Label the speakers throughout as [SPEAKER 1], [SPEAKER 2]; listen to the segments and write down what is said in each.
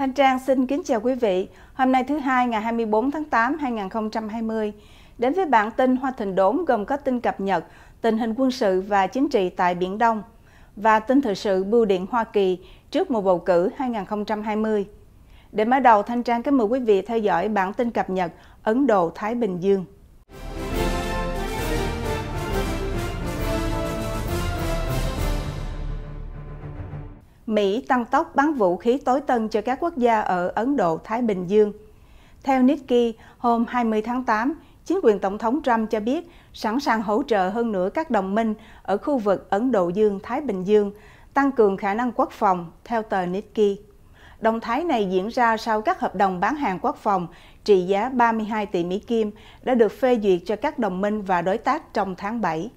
[SPEAKER 1] Thanh Trang xin kính chào quý vị. Hôm nay thứ hai ngày 24 tháng 8 2020 đến với bản tin Hoa Thịnh Đốn gồm có tin cập nhật tình hình quân sự và chính trị tại Biển Đông và tin thời sự bưu điện Hoa Kỳ trước mùa bầu cử 2020. Để mở đầu Thanh Trang kính mời quý vị theo dõi bản tin cập nhật Ấn Độ Thái Bình Dương. Mỹ tăng tốc bán vũ khí tối tân cho các quốc gia ở Ấn Độ, Thái Bình Dương. Theo Nikkei, hôm 20 tháng 8, chính quyền Tổng thống Trump cho biết sẵn sàng hỗ trợ hơn nữa các đồng minh ở khu vực Ấn Độ Dương-Thái Bình Dương, tăng cường khả năng quốc phòng, theo tờ Nikkei. Động thái này diễn ra sau các hợp đồng bán hàng quốc phòng trị giá 32 tỷ Mỹ Kim đã được phê duyệt cho các đồng minh và đối tác trong tháng 7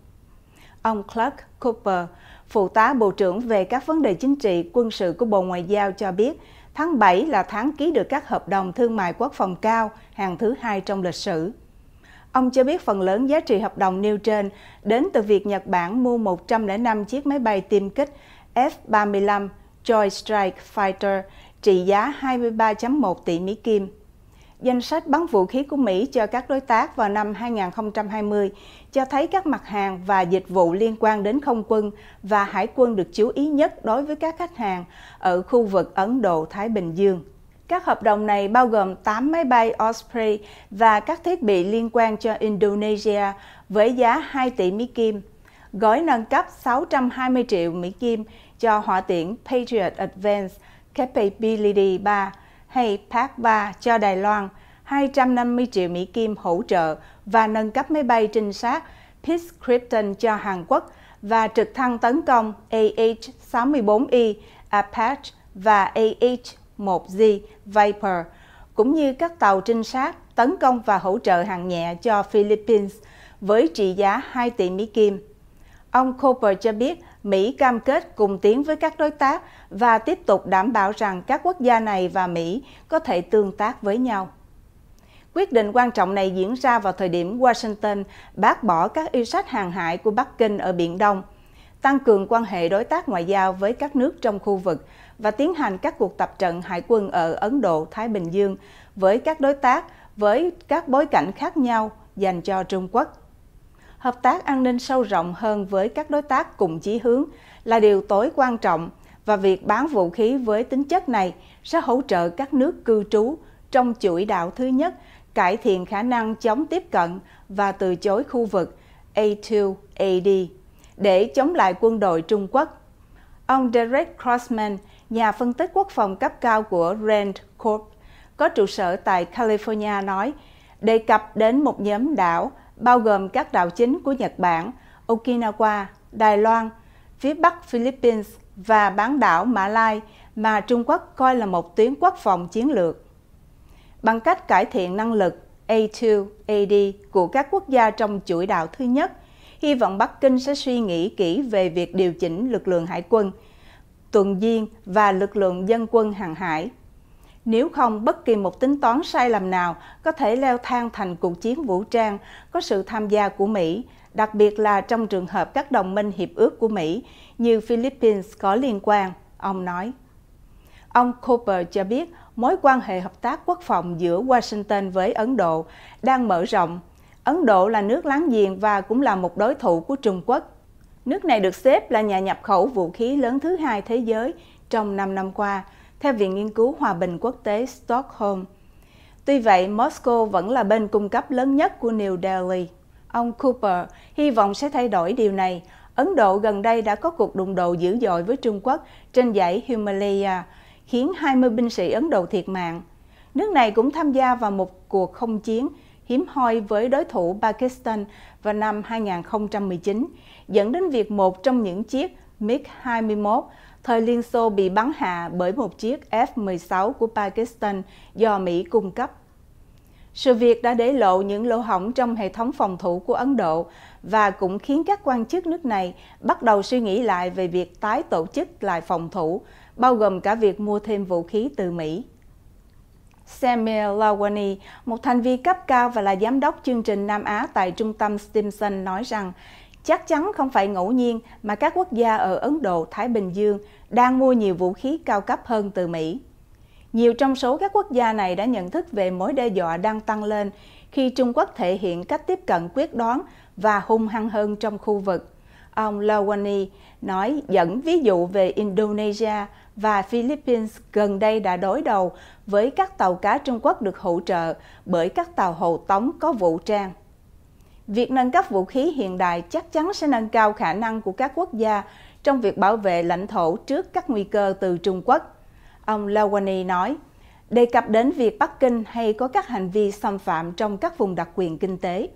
[SPEAKER 1] ông Clark Cooper, phụ tá Bộ trưởng về các vấn đề chính trị quân sự của Bộ Ngoại giao cho biết, tháng 7 là tháng ký được các hợp đồng thương mại quốc phòng cao, hàng thứ hai trong lịch sử. Ông cho biết phần lớn giá trị hợp đồng nêu trên đến từ việc Nhật Bản mua 105 chiếc máy bay tiêm kích F-35 Joint Strike Fighter trị giá 23.1 tỷ Mỹ Kim danh sách bán vũ khí của Mỹ cho các đối tác vào năm 2020 cho thấy các mặt hàng và dịch vụ liên quan đến không quân và hải quân được chú ý nhất đối với các khách hàng ở khu vực Ấn Độ-Thái Bình Dương. Các hợp đồng này bao gồm 8 máy bay Osprey và các thiết bị liên quan cho Indonesia với giá 2 tỷ Mỹ Kim, gói nâng cấp 620 triệu Mỹ Kim cho hỏa tiễn Patriot Advanced Capability 3 hay PAC-3 cho Đài Loan, 250 triệu Mỹ Kim hỗ trợ và nâng cấp máy bay trinh sát Peace Krypton cho Hàn Quốc và trực thăng tấn công AH-64I e, Apache và ah 1 z Viper, cũng như các tàu trinh sát tấn công và hỗ trợ hàng nhẹ cho Philippines với trị giá 2 tỷ Mỹ Kim. Ông Cooper cho biết Mỹ cam kết cùng tiến với các đối tác và tiếp tục đảm bảo rằng các quốc gia này và Mỹ có thể tương tác với nhau. Quyết định quan trọng này diễn ra vào thời điểm Washington bác bỏ các yêu sách hàng hải của Bắc Kinh ở Biển Đông, tăng cường quan hệ đối tác ngoại giao với các nước trong khu vực và tiến hành các cuộc tập trận hải quân ở Ấn Độ, Thái Bình Dương với các đối tác với các bối cảnh khác nhau dành cho Trung Quốc hợp tác an ninh sâu rộng hơn với các đối tác cùng chí hướng là điều tối quan trọng và việc bán vũ khí với tính chất này sẽ hỗ trợ các nước cư trú trong chuỗi đạo thứ nhất cải thiện khả năng chống tiếp cận và từ chối khu vực A2AD để chống lại quân đội Trung Quốc. Ông Derek Crossman, nhà phân tích quốc phòng cấp cao của Rand Corp, có trụ sở tại California nói, đề cập đến một nhóm đảo bao gồm các đảo chính của Nhật Bản, Okinawa, Đài Loan, phía Bắc Philippines và bán đảo Mã Lai mà Trung Quốc coi là một tuyến quốc phòng chiến lược. Bằng cách cải thiện năng lực A2AD của các quốc gia trong chuỗi đảo thứ nhất, hy vọng Bắc Kinh sẽ suy nghĩ kỹ về việc điều chỉnh lực lượng hải quân, tuần duyên và lực lượng dân quân hàng hải nếu không, bất kỳ một tính toán sai lầm nào có thể leo thang thành cuộc chiến vũ trang có sự tham gia của Mỹ, đặc biệt là trong trường hợp các đồng minh hiệp ước của Mỹ như Philippines có liên quan, ông nói. Ông Cooper cho biết mối quan hệ hợp tác quốc phòng giữa Washington với Ấn Độ đang mở rộng. Ấn Độ là nước láng giềng và cũng là một đối thủ của Trung Quốc. Nước này được xếp là nhà nhập khẩu vũ khí lớn thứ hai thế giới trong 5 năm qua, theo Viện Nghiên cứu Hòa bình Quốc tế Stockholm. Tuy vậy, Moscow vẫn là bên cung cấp lớn nhất của New Delhi. Ông Cooper hy vọng sẽ thay đổi điều này. Ấn Độ gần đây đã có cuộc đụng độ dữ dội với Trung Quốc trên dãy Himalaya, khiến 20 binh sĩ Ấn Độ thiệt mạng. Nước này cũng tham gia vào một cuộc không chiến hiếm hoi với đối thủ Pakistan vào năm 2019, dẫn đến việc một trong những chiếc MiG-21 thời Liên Xô bị bắn hạ bởi một chiếc F-16 của Pakistan do Mỹ cung cấp. Sự việc đã để lộ những lỗ hổng trong hệ thống phòng thủ của Ấn Độ và cũng khiến các quan chức nước này bắt đầu suy nghĩ lại về việc tái tổ chức lại phòng thủ, bao gồm cả việc mua thêm vũ khí từ Mỹ. Samuel Lawani, một thành viên cấp cao và là giám đốc chương trình Nam Á tại trung tâm Stimson nói rằng Chắc chắn không phải ngẫu nhiên mà các quốc gia ở Ấn Độ, Thái Bình Dương đang mua nhiều vũ khí cao cấp hơn từ Mỹ. Nhiều trong số các quốc gia này đã nhận thức về mối đe dọa đang tăng lên khi Trung Quốc thể hiện cách tiếp cận quyết đoán và hung hăng hơn trong khu vực. Ông Lawani nói dẫn ví dụ về Indonesia và Philippines gần đây đã đối đầu với các tàu cá Trung Quốc được hỗ trợ bởi các tàu hộ tống có vũ trang. Việc nâng cấp vũ khí hiện đại chắc chắn sẽ nâng cao khả năng của các quốc gia trong việc bảo vệ lãnh thổ trước các nguy cơ từ Trung Quốc. Ông Lawani nói, đề cập đến việc Bắc Kinh hay có các hành vi xâm phạm trong các vùng đặc quyền kinh tế.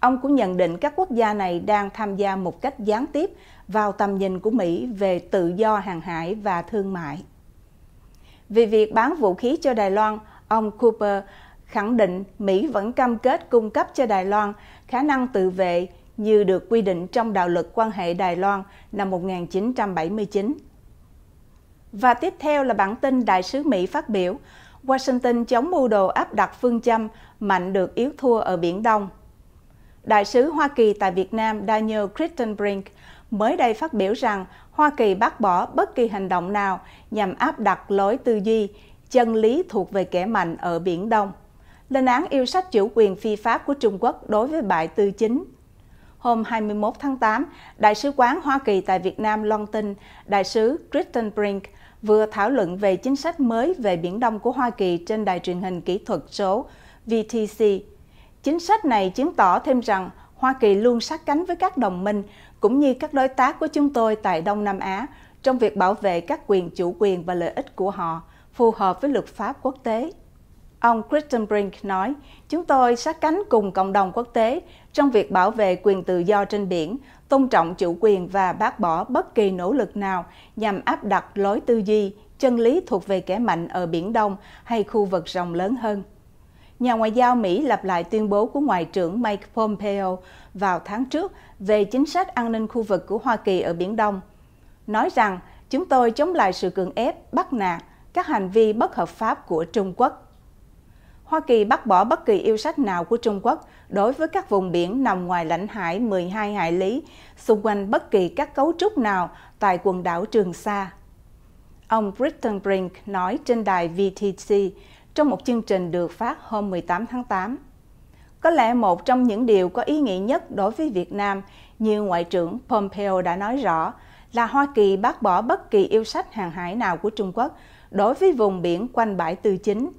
[SPEAKER 1] Ông cũng nhận định các quốc gia này đang tham gia một cách gián tiếp vào tầm nhìn của Mỹ về tự do hàng hải và thương mại. Vì việc bán vũ khí cho Đài Loan, ông Cooper khẳng định Mỹ vẫn cam kết cung cấp cho Đài Loan khả năng tự vệ như được quy định trong đạo luật quan hệ Đài Loan năm 1979. Và tiếp theo là bản tin Đại sứ Mỹ phát biểu, Washington chống mưu đồ áp đặt phương châm mạnh được yếu thua ở Biển Đông. Đại sứ Hoa Kỳ tại Việt Nam Daniel Christian Brink mới đây phát biểu rằng Hoa Kỳ bác bỏ bất kỳ hành động nào nhằm áp đặt lối tư duy, chân lý thuộc về kẻ mạnh ở Biển Đông lên án yêu sách chủ quyền phi pháp của Trung Quốc đối với bại tư chính. Hôm 21 tháng 8, Đại sứ quán Hoa Kỳ tại Việt Nam Long tin Đại sứ Kristen Brink vừa thảo luận về chính sách mới về Biển Đông của Hoa Kỳ trên đài truyền hình kỹ thuật số VTC. Chính sách này chứng tỏ thêm rằng Hoa Kỳ luôn sát cánh với các đồng minh cũng như các đối tác của chúng tôi tại Đông Nam Á trong việc bảo vệ các quyền chủ quyền và lợi ích của họ phù hợp với luật pháp quốc tế. Ông Christian Brink nói, chúng tôi sát cánh cùng cộng đồng quốc tế trong việc bảo vệ quyền tự do trên biển, tôn trọng chủ quyền và bác bỏ bất kỳ nỗ lực nào nhằm áp đặt lối tư duy, chân lý thuộc về kẻ mạnh ở Biển Đông hay khu vực rộng lớn hơn. Nhà ngoại giao Mỹ lặp lại tuyên bố của Ngoại trưởng Mike Pompeo vào tháng trước về chính sách an ninh khu vực của Hoa Kỳ ở Biển Đông, nói rằng chúng tôi chống lại sự cưỡng ép, bắt nạt, các hành vi bất hợp pháp của Trung Quốc. Hoa Kỳ bác bỏ bất kỳ yêu sách nào của Trung Quốc đối với các vùng biển nằm ngoài lãnh hải 12 hải lý, xung quanh bất kỳ các cấu trúc nào tại quần đảo Trường Sa. Ông Britton Brink nói trên đài VTC trong một chương trình được phát hôm 18 tháng 8. Có lẽ một trong những điều có ý nghĩa nhất đối với Việt Nam, như Ngoại trưởng Pompeo đã nói rõ, là Hoa Kỳ bác bỏ bất kỳ yêu sách hàng hải nào của Trung Quốc đối với vùng biển quanh bãi Tư Chính.